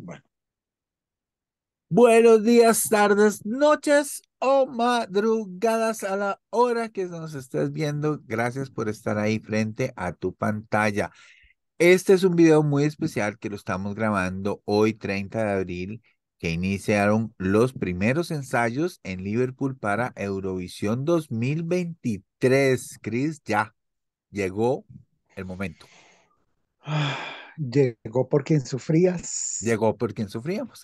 Bueno. Buenos días, tardes, noches o madrugadas a la hora que nos estés viendo. Gracias por estar ahí frente a tu pantalla. Este es un video muy especial que lo estamos grabando hoy 30 de abril que iniciaron los primeros ensayos en Liverpool para Eurovisión 2023. Chris, ya llegó el momento. Ah. Llegó por quien sufrías. Llegó por quien sufríamos.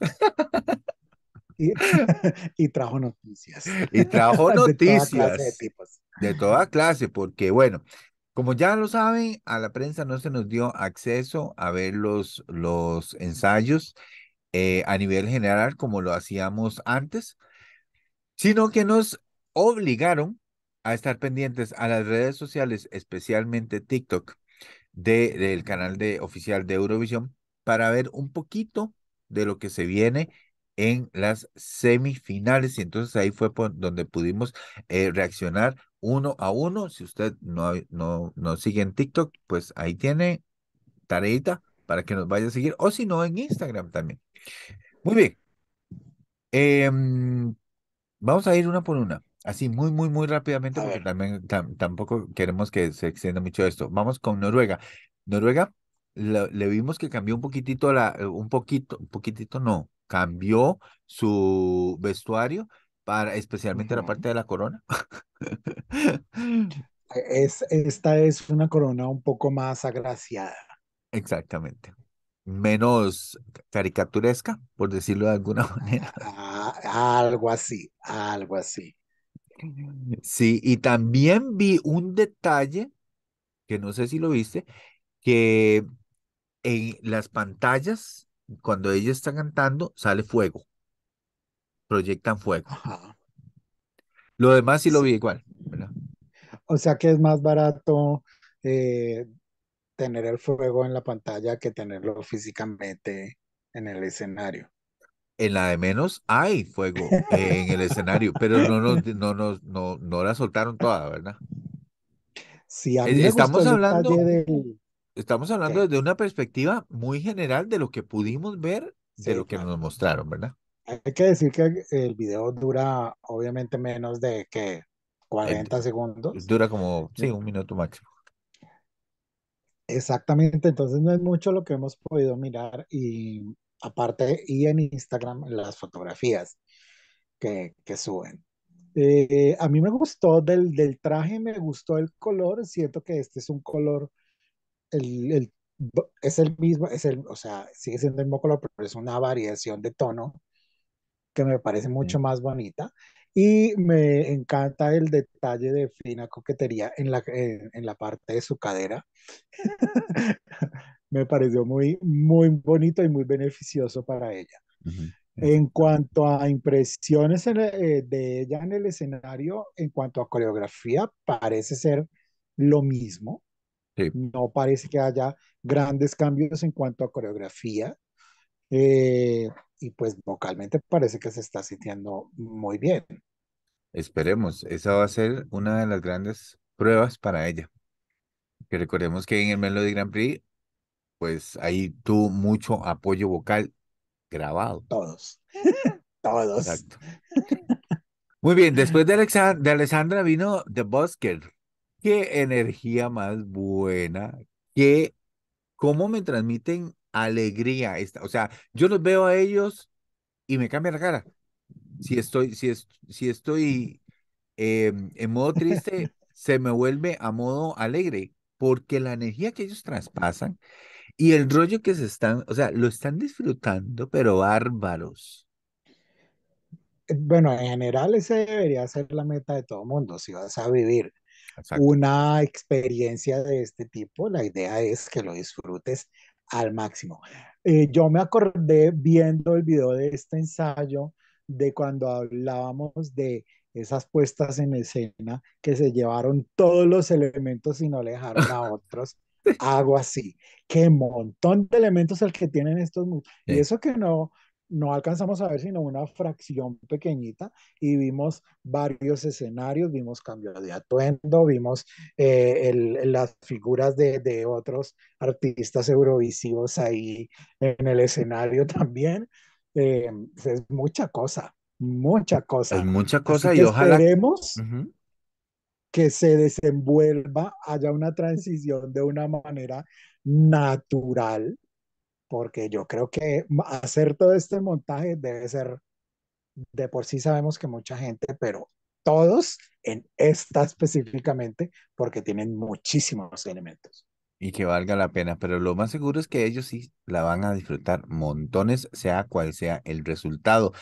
Y, trajo noticias. Y trajo noticias. de, toda de toda clase, porque bueno, como ya lo saben, a la prensa no se nos dio acceso a ver los, los ensayos eh, a nivel general como lo hacíamos antes, sino que nos obligaron a estar pendientes a las redes sociales, especialmente TikTok, del canal de, oficial de Eurovisión para ver un poquito de lo que se viene en las semifinales y entonces ahí fue donde pudimos eh, reaccionar uno a uno. Si usted no, no, no sigue en TikTok, pues ahí tiene tareita para que nos vaya a seguir o si no en Instagram también. Muy bien. Em, vamos a ir una por una. Así, muy, muy, muy rápidamente, porque también tampoco queremos que se extienda mucho esto. Vamos con Noruega. Noruega, le vimos que cambió un poquitito, la, eh, un poquito, un poquitito no, cambió su vestuario para especialmente la parte de la corona. es, esta es una corona un poco más agraciada. Exactamente. Menos caricaturesca, por decirlo de alguna manera. Ah, algo así, algo así. Sí, y también vi un detalle, que no sé si lo viste, que en las pantallas, cuando ella están cantando, sale fuego. Proyectan fuego. Lo demás sí lo vi igual, O sea que es más barato eh, tener el fuego en la pantalla que tenerlo físicamente en el escenario en la de menos hay fuego en el escenario, pero no no, no, no, la soltaron toda, ¿verdad? Sí, a eh, mí estamos, hablando, estamos hablando desde una perspectiva muy general de lo que pudimos ver, de lo que nos mostraron, ¿verdad? Hay que decir que el video dura obviamente menos de que 40 segundos. Dura como, sí, un minuto máximo. Exactamente, entonces no es mucho lo que hemos podido mirar y aparte y en Instagram las fotografías que, que suben. Eh, a mí me gustó del, del, traje, me gustó el color, siento que este es un color, el, el, es el mismo, es el, o sea, sigue siendo el mismo color, pero es una variación de tono que me parece mucho más bonita. Y me encanta el detalle de fina coquetería en la, en la parte de su cadera. me pareció muy, muy bonito y muy beneficioso para ella. En cuanto a impresiones eh, de ella en el escenario, en cuanto a coreografía, parece ser lo mismo. No parece que haya grandes cambios en cuanto a coreografía. Eh, y pues vocalmente parece que se está sintiendo muy bien. Esperemos, esa va a ser una de las grandes pruebas para ella. Que recordemos que en el Melody Grand Prix pues ahí tuvo mucho apoyo vocal grabado. Todos. Todos. Muy bien, después de, Alexandra de Alessandra vino The Busker. Qué energía más buena. Qué, cómo me transmiten alegría. Esta. O sea, yo los veo a ellos y me cambia la cara. Si estoy, si es, si estoy em, en modo triste, se me vuelve a modo alegre, porque la energía que ellos traspasan y el rollo que se están, o sea, lo están disfrutando, pero bárbaros. Eh, bueno, en general esa debería ser la meta de todo mundo. Si vas a vivir una experiencia de este tipo, la idea es que lo disfrutes al máximo. Eh, yo me acordé viendo el video de este ensayo de cuando hablábamos de esas puestas en escena que se llevaron todos los elementos y no le dejaron a otros hago así. Qué montón de elementos el que tienen estos Y eso que no, no alcanzamos a ver sino una fracción pequeñita y vimos varios escenarios, vimos cambios de atuendo, vimos eh, las figuras de, otros artistas eurovisivos ahí en el escenario también. Eh, es mucha cosa, mucha cosa. mucha cosa y ojalá que se desenvuelva, haya una transición de una manera natural, porque yo creo que hacer todo este montaje debe ser, de por sí sabemos que mucha gente, pero todos en esta específicamente, porque tienen muchísimos elementos. Y que valga la pena, pero lo más seguro es que ellos sí la van a disfrutar montones, sea cual sea el resultado.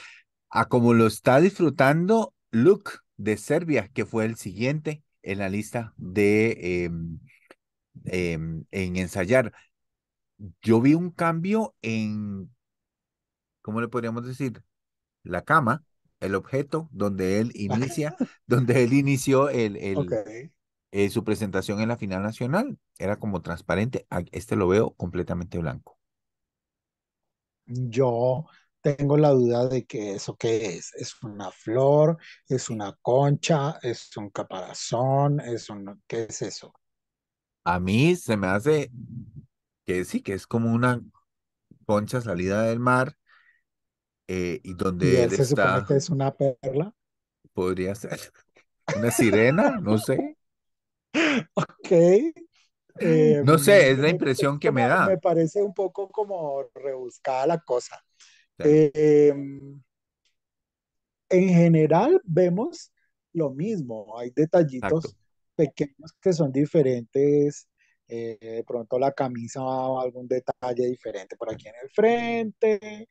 A como lo está disfrutando Luke, de Serbia, que fue el siguiente en la lista de em, em, en ensayar. Yo vi un cambio en, ¿cómo le podríamos decir? La cama, el objeto donde él inicia, donde él inició el, eh, su presentación en la final nacional. Era como transparente. Este lo veo completamente blanco. Yo, tengo la duda de que eso qué es. ¿Es una flor? ¿Es una concha? ¿Es un caparazón? ¿Es un... ¿Qué es eso? A mí se me hace que sí, que es como una concha salida del mar eh, y donde se supone que es una perla? Podría ser. ¿Una sirena? No sé. ok. Eh, no sé, es la impresión que me da. Me parece un poco como rebuscada la cosa. Eh, en general vemos lo mismo, hay detallitos pequeños que son diferentes, eh, de pronto la camisa, o algún detalle diferente por aquí en el frente,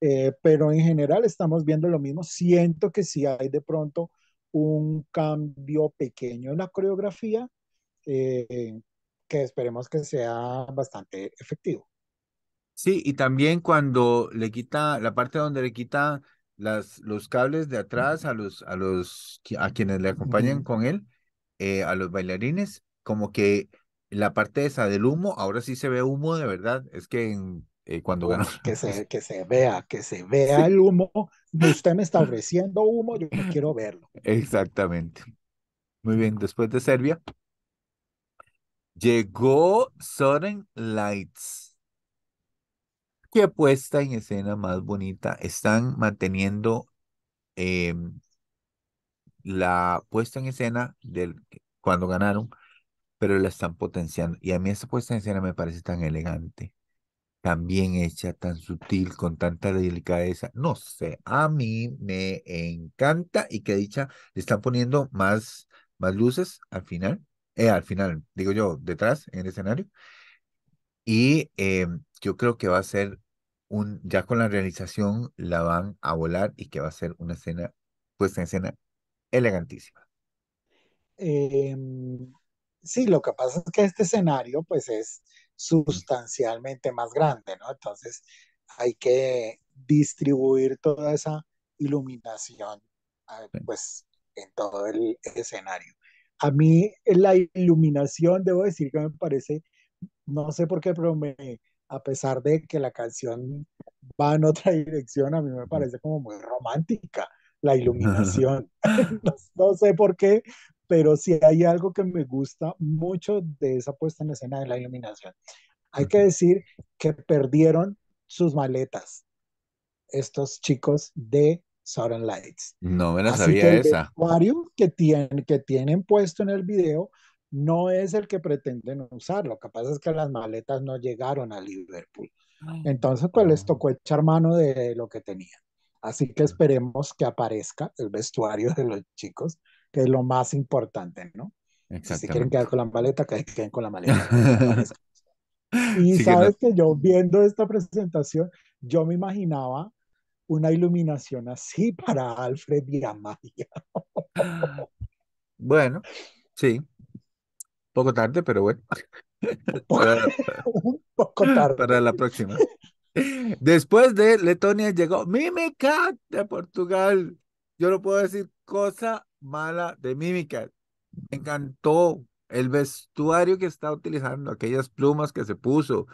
eh, pero en general estamos viendo lo mismo, siento que si hay de pronto un cambio pequeño en la coreografía que esperemos que sea bastante efectivo. Sí, y también cuando le quita, la parte donde le quita las, los cables de atrás a los, a los, a quienes le acompañan con él, eh, a los bailarines, como que la parte esa del humo, ahora sí se ve humo de verdad, es que eh, cuando Que se, que se vea, que se vea el humo, usted me está ofreciendo humo, yo no quiero verlo. Exactamente. Muy bien, después de Serbia, llegó Soren Lights qué puesta en escena más bonita. Están manteniendo em, la puesta en escena del cuando ganaron, pero la están potenciando. Y a mí esa puesta en escena me parece tan elegante, tan bien hecha, tan sutil, con tanta delicadeza. No sé, a mí me encanta y que dicha le están poniendo más, más luces al final, eh, al final, digo yo, detrás en el escenario. Y em, yo creo que va a ser ya con la realización la van a volar y que va a ser una escena, pues, en escena elegantísima. Em, sí, lo que pasa es que este escenario pues es sustancialmente más grande, ¿no? Entonces hay que distribuir toda esa iluminación ah, pues en todo el escenario. A mí la iluminación, debo decir que me parece, no sé por qué, pero me, a pesar de que la canción va en otra dirección, a mí me parece como muy romántica la iluminación. no, sé por qué, pero sí hay algo que me gusta mucho de esa puesta en escena de la iluminación. Hay que decir que perdieron sus maletas estos chicos de Southern Lights. No me la sabía que el esa. El que tienen, que tienen puesto en el video no es el que pretenden usar. Lo que pasa es que las maletas no llegaron a Liverpool. Entonces, pues les tocó echar mano de lo que tenían. Así que esperemos que aparezca el vestuario de los chicos, que es lo más importante, ¿no? Si quieren quedar con la maleta, que queden con la maleta. y sabes que, yo viendo esta presentación, yo me imaginaba una iluminación así para Alfred y bueno, sí poco tarde, pero bueno. un poco tarde. Para la próxima. Después de Letonia llegó Mimicat de Portugal. Yo no puedo decir cosa mala de mímica Me encantó el vestuario que está utilizando, aquellas plumas que se puso.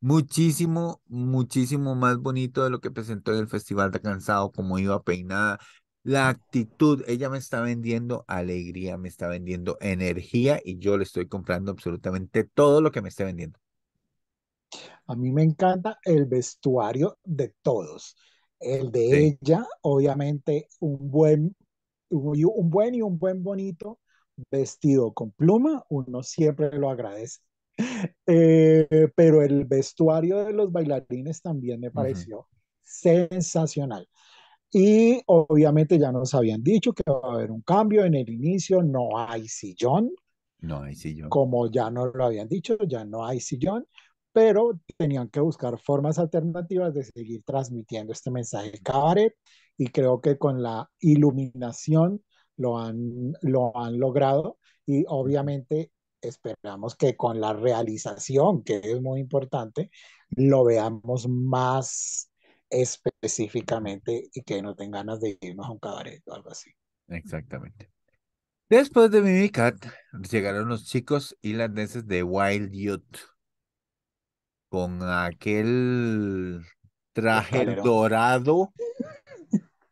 Muchísimo, muchísimo más bonito de lo que presentó en el Festival de Cansado, como iba peinada. La actitud, ella me está vendiendo alegría, me está vendiendo energía y yo le estoy comprando absolutamente todo lo que me esté vendiendo. A mí me encanta el vestuario de todos. El de ella, obviamente, un buen, un buen y un buen bonito vestido con pluma, uno siempre lo agradece. Eh, pero el vestuario de los bailarines también me pareció sensacional. Y obviamente ya nos habían dicho que va a haber un cambio en el inicio, no hay sillón. No hay sillón. Como ya nos lo habían dicho, ya no hay sillón, pero tenían que buscar formas alternativas de seguir transmitiendo este mensaje cabaret y creo que con la iluminación lo han, lo han logrado y obviamente esperamos que con la realización, que es muy importante, lo veamos más específicamente y que no tengan ganas de irnos a un cabaret o algo así. Exactamente. Después de Mimi llegaron los chicos irlandeses de Wild Youth con aquel traje dorado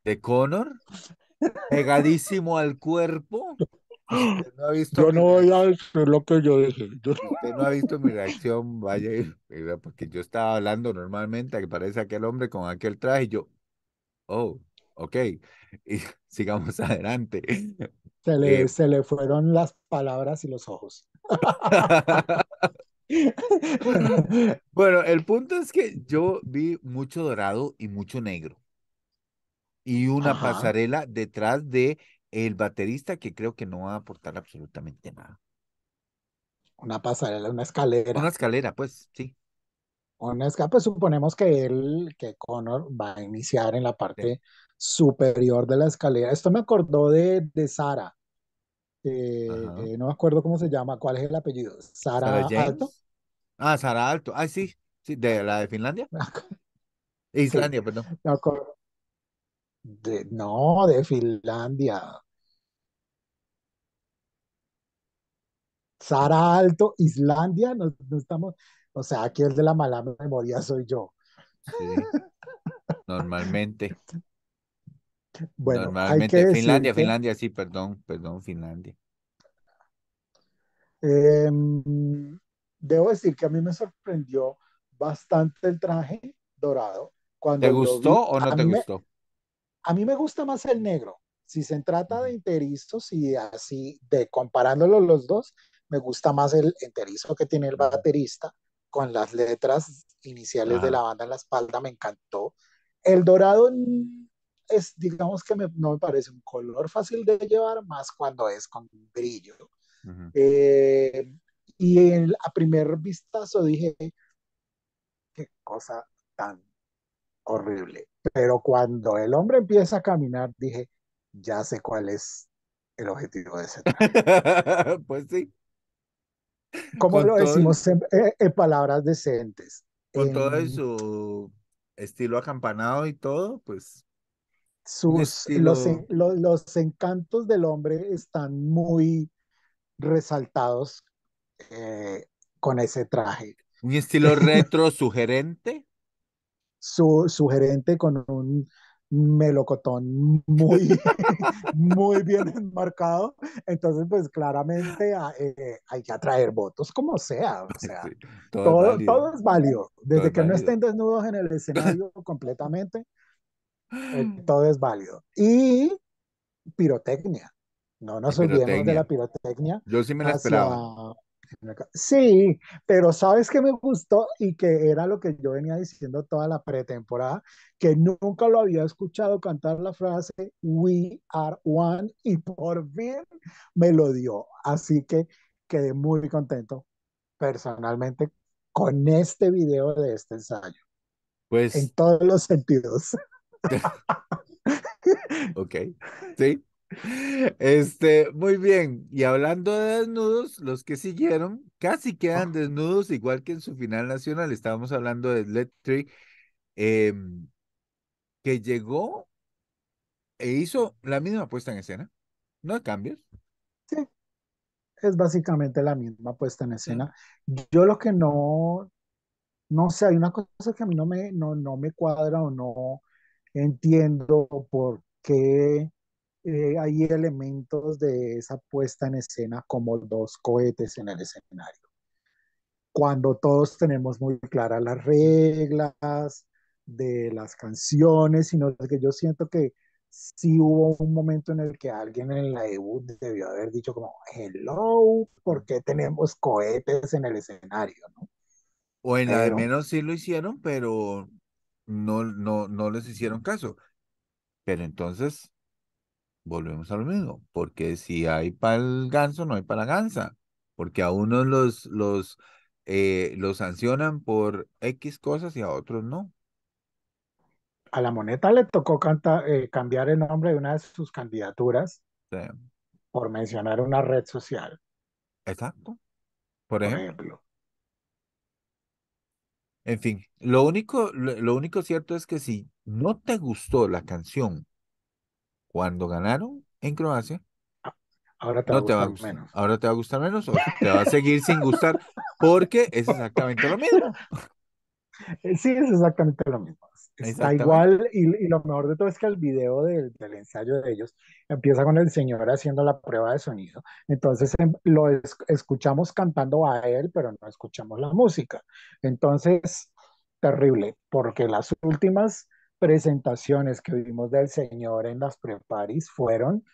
de Connor pegadísimo al cuerpo no ha visto yo no voy a decir lo que yo dije. Usted no ha visto mi reacción, vaya, porque yo estaba hablando normalmente, que parece aquel hombre con aquel traje, y yo, oh, ok, y sigamos adelante. Se le, eh, se le fueron las palabras y los ojos. bueno, el punto es que yo vi mucho dorado y mucho negro. Y una pasarela detrás de el baterista que creo que no va a aportar absolutamente nada. Una pasarela, una escalera. Una escalera, pues, sí. Una escalera, pues suponemos que él, que Connor va a iniciar en la parte superior de la escalera. Esto me acordó de, de Sara. no me acuerdo cómo se llama, cuál es el apellido. Sara, Alto. Ah, Sara Alto. Ah, sí, sí, de la de Finlandia. E Islandia, perdón. Pues, me, acuerdo no, de Finlandia. Sara Alto, Islandia, no, estamos, o sea, aquí el de la mala memoria soy yo. Normalmente. Bueno, Normalmente Finlandia, Finlandia, sí, perdón, perdón, Finlandia. Em, debo decir que a mí me sorprendió bastante el traje dorado. Cuando ¿Te gustó o no te gustó? A mí me gusta más el negro. Si se trata de enterizos y así, de comparándolo los dos, me gusta más el enterizo que tiene el baterista con las letras iniciales de la banda en la espalda, me encantó. El dorado es, digamos que no me parece un color fácil de llevar, más cuando es con brillo. Eh, y a primer vistazo dije, qué cosa tan horrible. Pero cuando el hombre empieza a caminar, dije, ya sé cuál es el objetivo de ese traje. pues sí. Como lo decimos eh, en, palabras decentes. Con todo su estilo acampanado y todo, pues. Sus, los, los, encantos del hombre están muy resaltados eh, con ese traje. Un estilo retro sugerente su, gerente con un melocotón muy, muy bien enmarcado. Entonces, pues claramente ah, eh, hay que atraer votos como sea. O sea, todo, todo, es válido. Desde que no estén desnudos en el escenario completamente, eh, mm. todo es válido. Y pirotecnia. No nos olvidemos de la pirotecnia. Yo sí me la esperaba. Sí, pero sabes que me gustó y que era lo que yo venía diciendo toda la pretemporada, que nunca lo había escuchado cantar la frase We are one y por fin me lo dio. Así que quedé muy contento personalmente con este video de este ensayo. Pues en todos los sentidos. ok, sí, Este, muy bien. Y hablando de desnudos, los que siguieron casi quedan desnudos, igual que en su final nacional. Estábamos hablando de Electric, em, que llegó e hizo la misma puesta en escena. No hay cambios. Sí. Es básicamente la misma puesta en escena. Yo lo que no, no sé, hay una cosa que a mí no me, no, no me cuadra o no entiendo por qué eh, hay elementos de esa puesta en escena como dos cohetes en el escenario. Cuando todos tenemos muy claras las reglas de las canciones, sino que yo siento que sí hubo un momento en el que alguien en la debut debió haber dicho como, hello, ¿por qué tenemos cohetes en el escenario? ¿no? O en menos sí lo hicieron, pero no, no, no les hicieron caso. Pero entonces, volvemos a lo mismo, porque si hay para el ganso, no hay para la porque a unos los, los, eh, los sancionan por X cosas y a otros no. A la moneta le tocó eh, cambiar el nombre de una de sus candidaturas por mencionar una red social. Exacto. Por, ejemplo. En fin, lo único, lo único cierto es que si no te gustó la canción cuando ganaron en Croacia. Ahora te, va a gustar menos. Ahora te va a gustar menos o te va a seguir sin gustar porque es exactamente lo mismo. Eh, sí, es exactamente lo mismo. Está igual y, lo mejor de todo es que el video del ensayo de ellos empieza con el señor haciendo la prueba de sonido. Entonces em, lo escuchamos cantando a él, pero no escuchamos la música. Entonces, terrible, porque las últimas presentaciones que vimos del Señor en las preparis fueron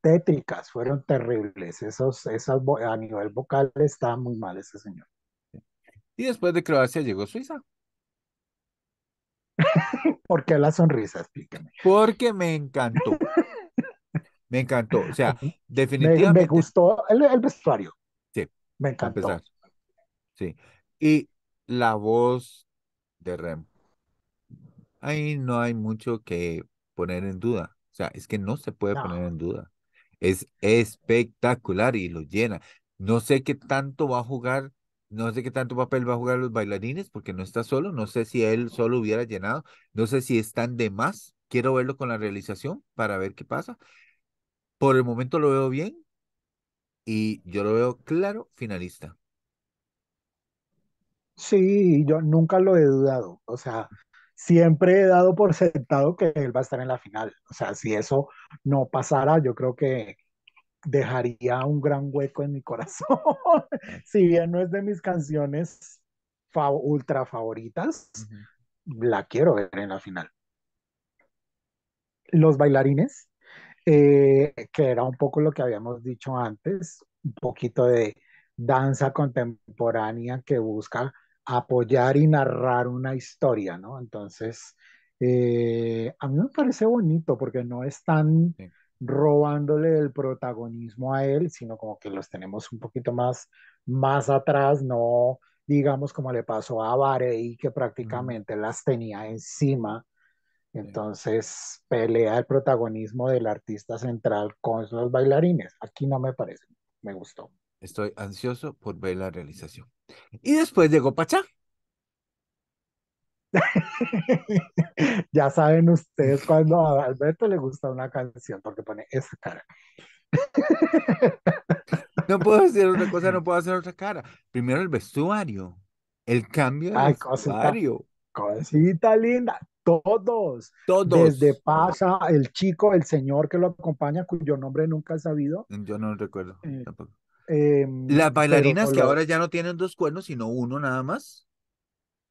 tétricas, fueron terribles. Esos, esas, a nivel vocal estaba muy mal ese señor. Y después de Croacia llegó Suiza. ¿Por qué la sonrisa? Explícame. Porque me encantó. Me encantó. O sea, definitivamente. Me, gustó el, vestuario. Sí. Me encantó. Sí. Y la voz de Rem ahí no hay mucho que poner en duda. O sea, es que no se puede poner en duda. Es espectacular y lo llena. No sé qué tanto va a jugar, no sé qué tanto papel va a jugar los bailarines porque no está solo. No sé si él solo hubiera llenado. No sé si están de más. Quiero verlo con la realización para ver qué pasa. Por el momento lo veo bien y yo lo veo claro finalista. Sí, yo nunca lo he dudado. O sea, siempre he dado por sentado que él va a estar en la final. O sea, si eso no pasara, yo creo que dejaría un gran hueco en mi corazón. si bien no es de mis canciones ultra favoritas, la quiero ver en la final. Los bailarines, eh, que era un poco lo que habíamos dicho antes, un poquito de danza contemporánea que busca apoyar y narrar una historia, ¿no? Entonces, eh, a mí me parece bonito porque no están robándole el protagonismo a él, sino como que los tenemos un poquito más, más atrás, no digamos como le pasó a Varey que prácticamente las tenía encima. Entonces pelea el protagonismo del artista central con los bailarines. Aquí no me parece, me gustó. Estoy ansioso por ver la realización. Y después llegó Pachá. ya saben ustedes cuando a Alberto le gusta una canción porque pone esa cara. no puedo decir una cosa, no puedo hacer otra cara. Primero el vestuario, el cambio de vestuario. Cosita, linda. Todos, todos. Desde pasa el chico, el señor que lo acompaña, cuyo nombre nunca he sabido. Yo no recuerdo. Eh, tampoco. ¿Las em, bailarinas que ahora ya no tienen dos cuernos, sino uno nada más?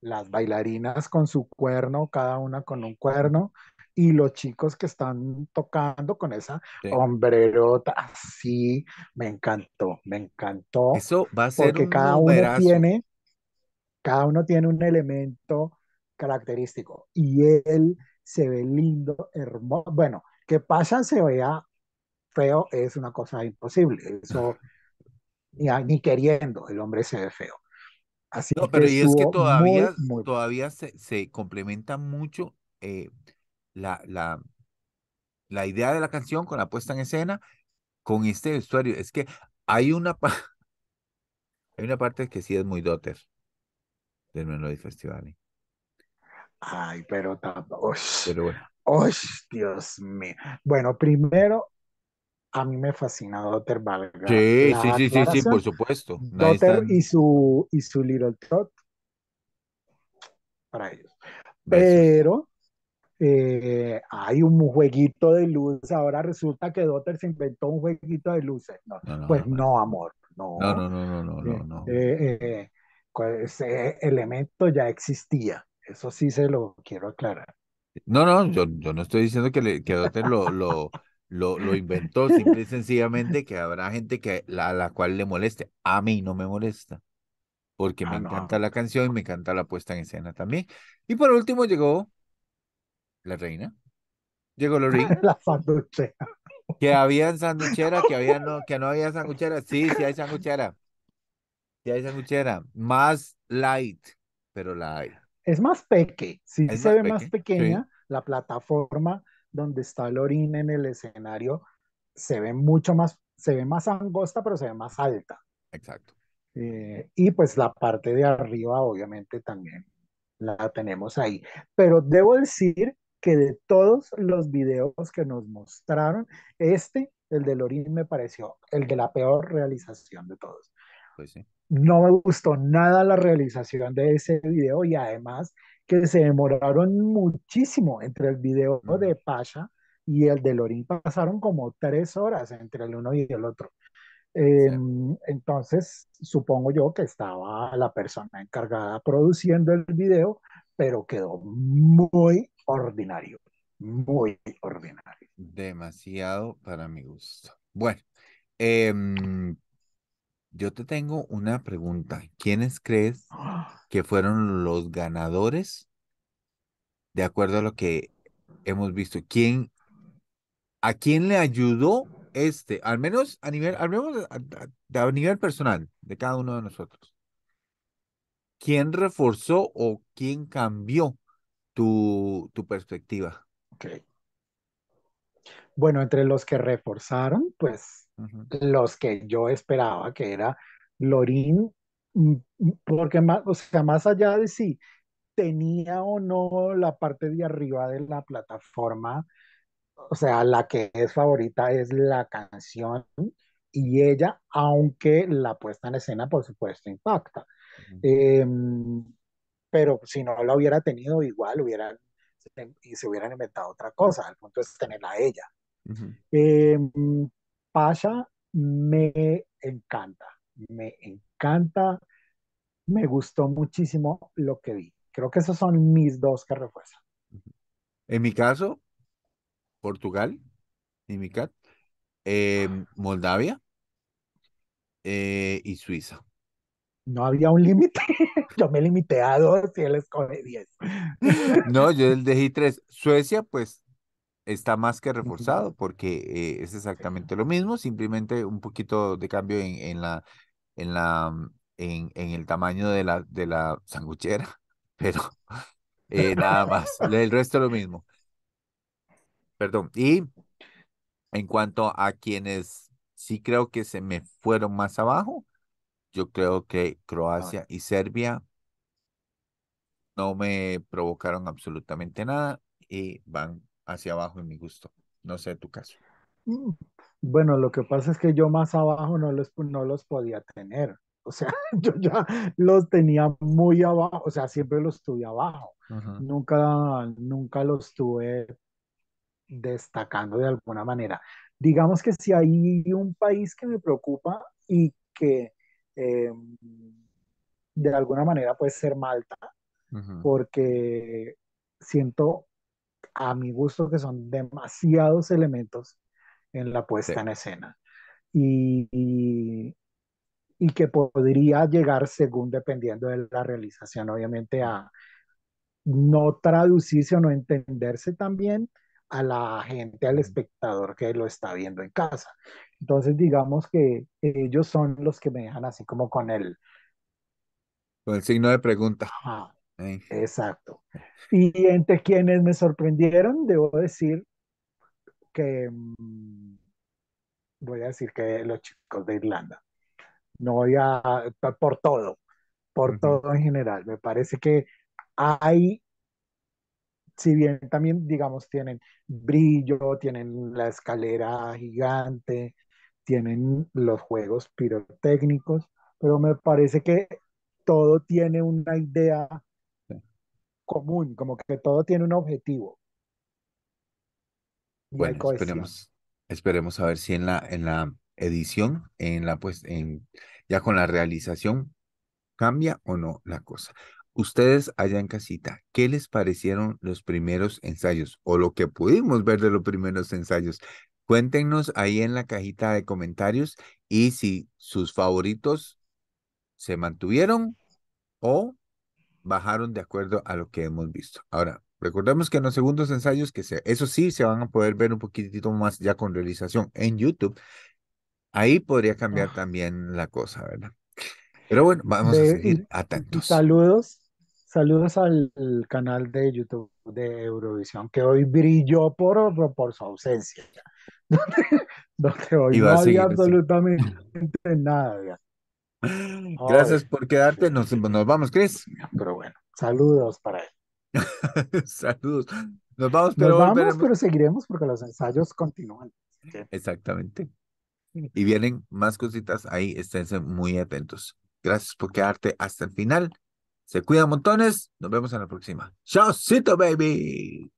Las bailarinas con su cuerno, cada una con un cuerno, y los chicos que están tocando con esa hombrerota, así, me encantó, me encantó. Eso va a ser porque cada uno tiene, cada uno tiene un elemento característico, y él se ve lindo, hermoso, bueno, que pasan se vea feo es una cosa imposible. Eso ni, queriendo el hombre se ve feo. Así no, pero y es que todavía, todavía se, complementa mucho eh, la, la, la idea de la canción con la puesta en escena, con este vestuario. Es que hay una, hay una parte que sí es muy doter del Melody Festival. Ay, pero, pero bueno. Dios mío. Bueno, primero a mí me fascina Dotter Valga. Sí, sí, sí, sí, sí, por supuesto. Dotter y su, y su Little Trot para ellos. Pero eh, hay un jueguito de luces. Ahora resulta que Dotter se inventó un jueguito de luces. pues no, amor. No, no, no, no, no, no. no. Este, eh, ese elemento ya existía. Eso sí se lo quiero aclarar. No, no, yo, no estoy diciendo que, le, que Dotter lo, Lo, inventó simple sencillamente que habrá gente que la, a la cual le moleste. A mí no me molesta, porque me ah, encanta la canción y me encanta la puesta en escena también. Y por último llegó la reina. Llegó la La sanduchera. Que había sanduchera, que, había no, que no había sanduchera. Sí, sí hay sanduchera. Sí hay sanduchera. Más light, pero la Es más peque. Sí, se ve más pequeña. La plataforma donde está lorín en el escenario se ve mucho más, se ve más angosta, pero se ve más alta. Exacto. Eh, y pues la parte de arriba, obviamente, también la tenemos ahí. Pero debo decir que de todos los videos que nos mostraron, este, el de Lorín me pareció el de la peor realización de todos. Pues no me gustó nada la realización de ese video y además que se demoraron muchísimo entre el video de Pasha y el de Lorín. Pasaron como tres horas entre el uno y el otro. Em, entonces, supongo yo que estaba la persona encargada produciendo el video, pero quedó muy ordinario, muy ordinario. Demasiado para mi gusto. Bueno, em, yo te tengo una pregunta. ¿Quiénes crees ¡Ah! que fueron los ganadores? De acuerdo a lo que hemos visto, ¿quién, a quién le ayudó este, al menos a nivel, al menos a, nivel personal de cada uno de nosotros? ¿Quién reforzó o quién cambió tu, tu perspectiva? Bueno, entre los que reforzaron, pues los que yo esperaba, que era Lorin mm, mm, porque más, o sea, más allá de si tenía o no la parte de arriba de la plataforma, o sea, la que es favorita es la canción y ella, aunque la puesta en escena, por supuesto, impacta. Em, pero si no la hubiera tenido, igual hubiera y se hubieran inventado otra cosa. al punto es tenerla a ella pasa me encanta, me encanta, me gustó muchísimo lo que vi. Creo que esos son mis dos que refuerzan. En mi caso, Portugal, y mi em, Moldavia eh, y Suiza. No había un límite. Yo me limité a dos y él escoge diez. No, yo dejé tres. Suecia, pues está más que reforzado porque eh, es exactamente lo mismo, simplemente un poquito de cambio en, en la en la mm, en, en, el tamaño de la de la sanguchera, pero eh, nada más, el resto es lo mismo. Perdón, y en cuanto a quienes sí creo que se me fueron más abajo, yo creo que ah. Croacia y Serbia no me provocaron absolutamente nada y van hacia abajo en mi gusto. No sé tu caso. Mm, bueno, lo que pasa es que yo más abajo no los, no los podía tener. O sea, yo ya los tenía muy abajo, o sea, siempre los tuve abajo. Nunca, nunca los tuve destacando de alguna manera. Digamos que si hay un país que me preocupa y que eh, de alguna manera puede ser Malta, porque siento a mi gusto que son demasiados elementos en la puesta en escena. Y, y, que podría llegar, según dependiendo de la realización, obviamente, a no traducirse o no entenderse también a la gente, al espectador que lo está viendo en casa. Entonces, digamos que ellos son los que me dejan así como con el... Con el signo de pregunta. Exacto. Y entre quienes me sorprendieron, debo decir que mm, voy a decir que los chicos de Irlanda. No voy a por todo, por todo en general. Me parece que hay, si bien también, digamos, tienen brillo, tienen la escalera gigante, tienen los juegos pirotécnicos, pero me parece que todo tiene una idea común, como que todo tiene un objetivo. bueno, esperemos, esperemos a ver si en la, en la edición, en la pues, en ya con la realización, cambia o no la cosa. Ustedes allá en casita, ¿qué les parecieron los primeros ensayos o lo que pudimos ver de los primeros ensayos? Cuéntenos ahí en la cajita de comentarios y si sus favoritos se mantuvieron o bajaron de acuerdo a lo que hemos visto. Ahora, recordemos que en los segundos ensayos, que se, eso sí se van a poder ver un poquitito más ya con realización en YouTube, ahí podría cambiar también la cosa, ¿verdad? Pero bueno, vamos a seguir atentos. Saludos, saludos al canal de YouTube de Eurovisión, que hoy brilló por, por su ausencia. donde, donde hoy no había absolutamente nada. Gracias por quedarte. Nos, vamos, Chris. Pero bueno, saludos para él. saludos. Nos vamos, pero, vamos, pero seguiremos porque los ensayos continúan. Exactamente. Y vienen más cositas ahí, esténse muy atentos. Gracias por quedarte hasta el final. Se cuidan montones. Nos vemos en la próxima. Chaucito, baby.